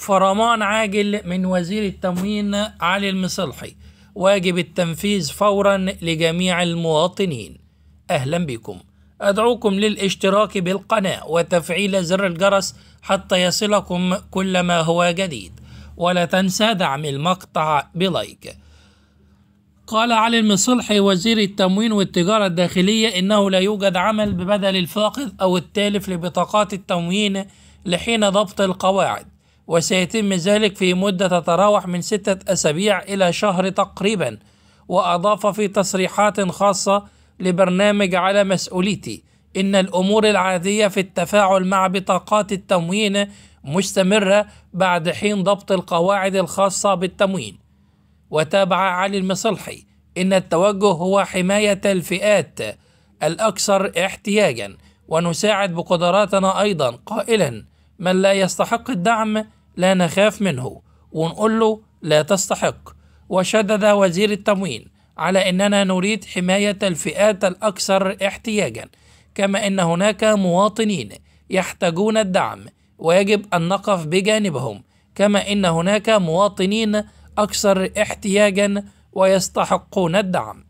فرمان عاجل من وزير التموين علي المصلحي واجب التنفيذ فورا لجميع المواطنين أهلا بكم أدعوكم للاشتراك بالقناة وتفعيل زر الجرس حتى يصلكم كل ما هو جديد ولا تنسى دعم المقطع بلايك قال علي المصلحي وزير التموين والتجارة الداخلية إنه لا يوجد عمل ببدل الفاقد أو التالف لبطاقات التموين لحين ضبط القواعد وسيتم ذلك في مدة تتراوح من ستة أسابيع إلى شهر تقريبا وأضاف في تصريحات خاصة لبرنامج على مسؤوليتي إن الأمور العادية في التفاعل مع بطاقات التموين مستمرة بعد حين ضبط القواعد الخاصة بالتموين وتابع علي المصلحي إن التوجه هو حماية الفئات الأكثر احتياجا ونساعد بقدراتنا أيضا قائلا من لا يستحق الدعم لا نخاف منه ونقول له لا تستحق وشدد وزير التموين على أننا نريد حماية الفئات الأكثر احتياجا كما أن هناك مواطنين يحتاجون الدعم ويجب أن نقف بجانبهم كما أن هناك مواطنين أكثر احتياجا ويستحقون الدعم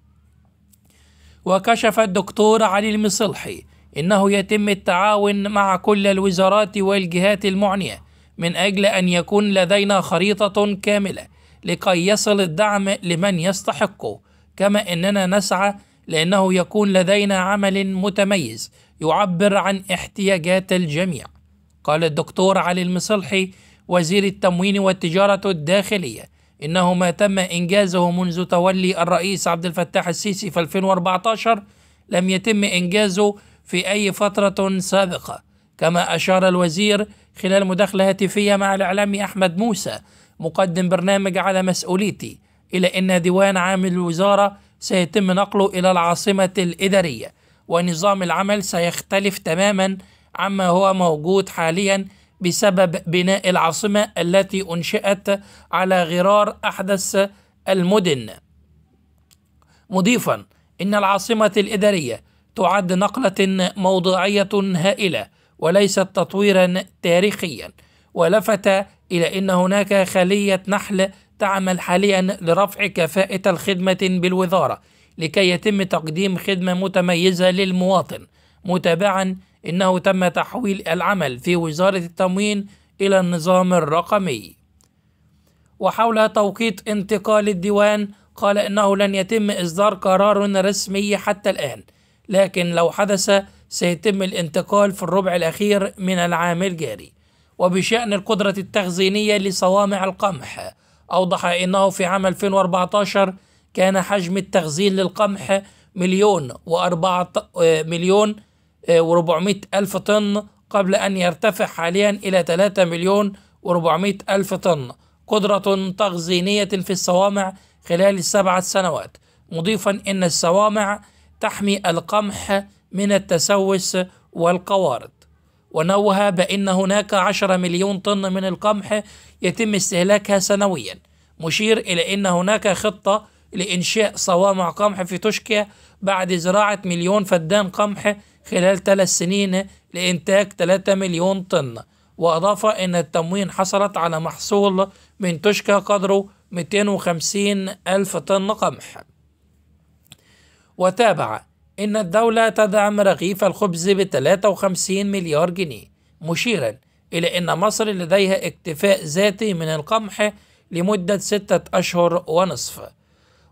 وكشف الدكتور علي المصلحي إنه يتم التعاون مع كل الوزارات والجهات المعنية من أجل أن يكون لدينا خريطة كاملة لكي يصل الدعم لمن يستحقه كما أننا نسعى لأنه يكون لدينا عمل متميز يعبر عن احتياجات الجميع قال الدكتور علي المصلحي وزير التموين والتجارة الداخلية إنه ما تم إنجازه منذ تولي الرئيس عبد الفتاح السيسي في 2014 لم يتم إنجازه في أي فترة سابقة كما أشار الوزير خلال مداخلة هاتفية مع الإعلامي أحمد موسى مقدم برنامج على مسؤوليتي إلى أن ديوان عام الوزارة سيتم نقله إلى العاصمة الإدارية ونظام العمل سيختلف تماما عما هو موجود حاليا بسبب بناء العاصمة التي أنشئت على غرار أحدث المدن مضيفا إن العاصمة الإدارية تعد نقلة موضوعية هائلة وليست تطويرا تاريخيا ولفت إلى أن هناك خلية نحل تعمل حاليا لرفع كفاءة الخدمة بالوزارة لكي يتم تقديم خدمة متميزة للمواطن متابعا أنه تم تحويل العمل في وزارة التموين إلى النظام الرقمي وحول توقيت انتقال الديوان قال إنه لن يتم إصدار قرار رسمي حتى الآن لكن لو حدث سيتم الانتقال في الربع الأخير من العام الجاري وبشأن القدرة التخزينية لصوامع القمح أوضح أنه في عام 2014 كان حجم التخزين للقمح مليون وأربعة مليون آه، و ألف طن قبل أن يرتفع حاليا إلى 3 مليون و ألف طن قدرة تخزينية في الصوامع خلال السبعة سنوات مضيفا أن الصوامع تحمي القمح من التسوس والقوارض ونوه بأن هناك 10 مليون طن من القمح يتم استهلاكها سنويا مشير إلى أن هناك خطة لإنشاء صوامع قمح في توشكيا بعد زراعة مليون فدان قمح خلال ثلاث سنين لإنتاج 3 مليون طن وأضاف أن التموين حصلت على محصول من تشكى قدره 250 ألف طن قمح وتابع إن الدولة تدعم رغيف الخبز ب 53 مليار جنيه مشيرا إلى أن مصر لديها اكتفاء ذاتي من القمح لمدة ستة أشهر ونصف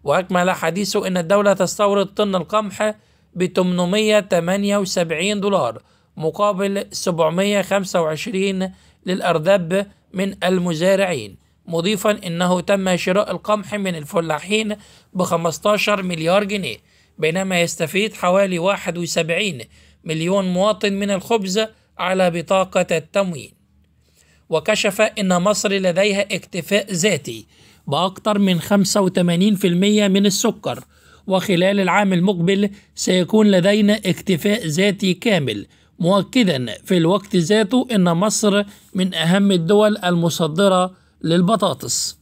وأكمل حديثه أن الدولة تستورد طن القمح ب 878 دولار مقابل 725 للأرداب من المزارعين مضيفا أنه تم شراء القمح من الفلاحين ب 15 مليار جنيه بينما يستفيد حوالي 71 مليون مواطن من الخبز على بطاقة التموين وكشف أن مصر لديها اكتفاء ذاتي بأكثر من 85% من السكر وخلال العام المقبل سيكون لدينا اكتفاء ذاتي كامل مؤكدا في الوقت ذاته أن مصر من أهم الدول المصدرة للبطاطس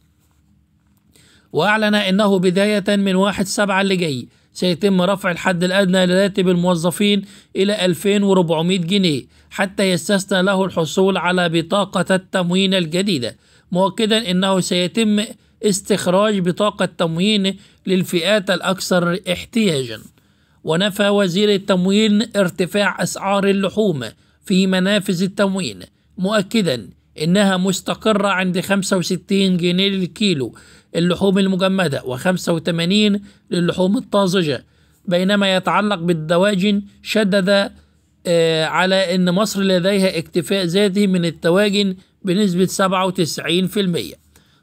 وأعلن أنه بداية من 1/7 اللي جاي سيتم رفع الحد الأدنى لراتب الموظفين إلى 2400 جنيه حتى يستثنى له الحصول على بطاقة التموين الجديدة مؤكدا أنه سيتم استخراج بطاقة تموين للفئات الأكثر احتياجا ونفى وزير التموين ارتفاع أسعار اللحوم في منافذ التموين مؤكدا إنها مستقرة عند 65 جنيه للكيلو اللحوم المجمدة و85 للحوم الطازجة بينما يتعلق بالدواجن شدد آه، على أن مصر لديها اكتفاء ذاتي من التواجن بنسبة 97%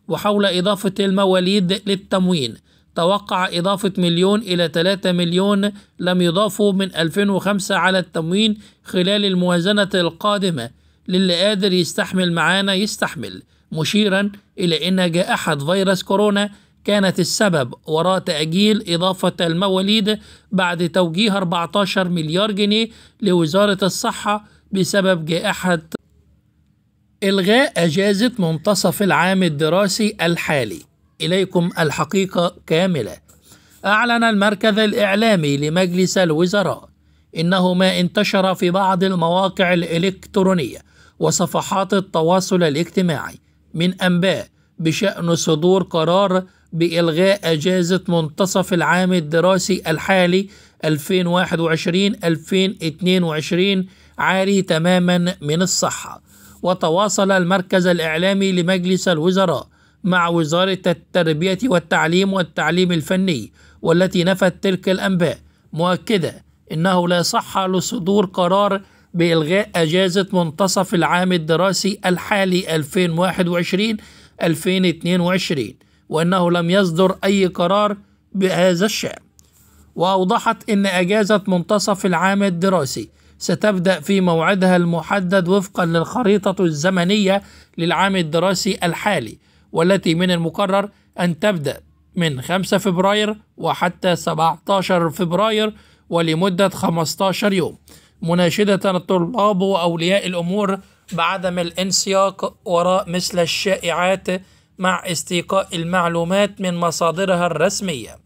وحول إضافة المواليد للتموين توقع إضافة مليون إلى 3 مليون لم يضافوا من 2005 على التموين خلال الموازنة القادمة للي قادر يستحمل معانا يستحمل مشيرا إلى أن جائحة فيروس كورونا كانت السبب وراء تأجيل إضافة المواليد بعد توجيه 14 مليار جنيه لوزارة الصحة بسبب جائحة إلغاء أجازة منتصف العام الدراسي الحالي إليكم الحقيقة كاملة أعلن المركز الإعلامي لمجلس الوزراء إنه ما انتشر في بعض المواقع الإلكترونية وصفحات التواصل الاجتماعي من أنباء بشأن صدور قرار بإلغاء أجازة منتصف العام الدراسي الحالي 2021-2022 عاري تماما من الصحة وتواصل المركز الإعلامي لمجلس الوزراء مع وزارة التربية والتعليم والتعليم الفني والتي نفت تلك الأنباء مؤكدة أنه لا صحة لصدور قرار بإلغاء أجازة منتصف العام الدراسي الحالي 2021 2022 وأنه لم يصدر أي قرار بهذا الشأن وأوضحت أن أجازة منتصف العام الدراسي ستبدأ في موعدها المحدد وفقا للخريطة الزمنية للعام الدراسي الحالي والتي من المقرر أن تبدأ من 5 فبراير وحتى 17 فبراير ولمدة 15 يوم مناشدة الطلاب وأولياء الأمور بعدم الانسياق وراء مثل الشائعات مع استيقاء المعلومات من مصادرها الرسمية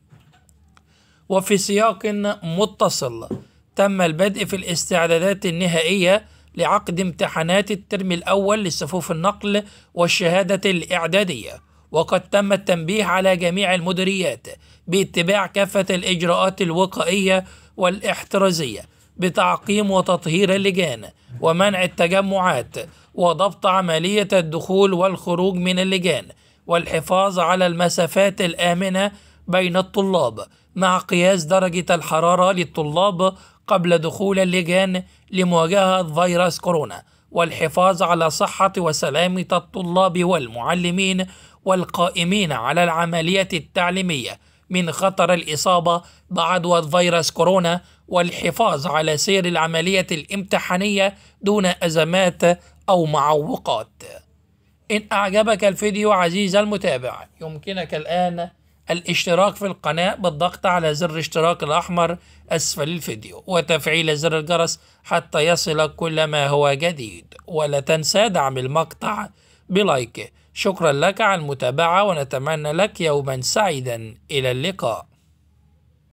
وفي سياق متصل تم البدء في الاستعدادات النهائية لعقد امتحانات الترم الأول لصفوف النقل والشهادة الإعدادية وقد تم التنبيه على جميع المديريات باتباع كافة الإجراءات الوقائية والاحترازية بتعقيم وتطهير اللجان ومنع التجمعات وضبط عملية الدخول والخروج من اللجان والحفاظ على المسافات الآمنة بين الطلاب مع قياس درجة الحرارة للطلاب قبل دخول اللجان لمواجهة فيروس كورونا والحفاظ على صحة وسلامة الطلاب والمعلمين والقائمين على العملية التعليمية من خطر الإصابة بعدوى فيروس كورونا والحفاظ على سير العملية الامتحانية دون أزمات أو معوقات إن أعجبك الفيديو عزيز المتابع يمكنك الآن الاشتراك في القناة بالضغط على زر الاشتراك الأحمر أسفل الفيديو وتفعيل زر الجرس حتى يصلك كل ما هو جديد ولا تنسى دعم المقطع بلايك شكرا لك على المتابعة ونتمنى لك يوما سعيدا إلى اللقاء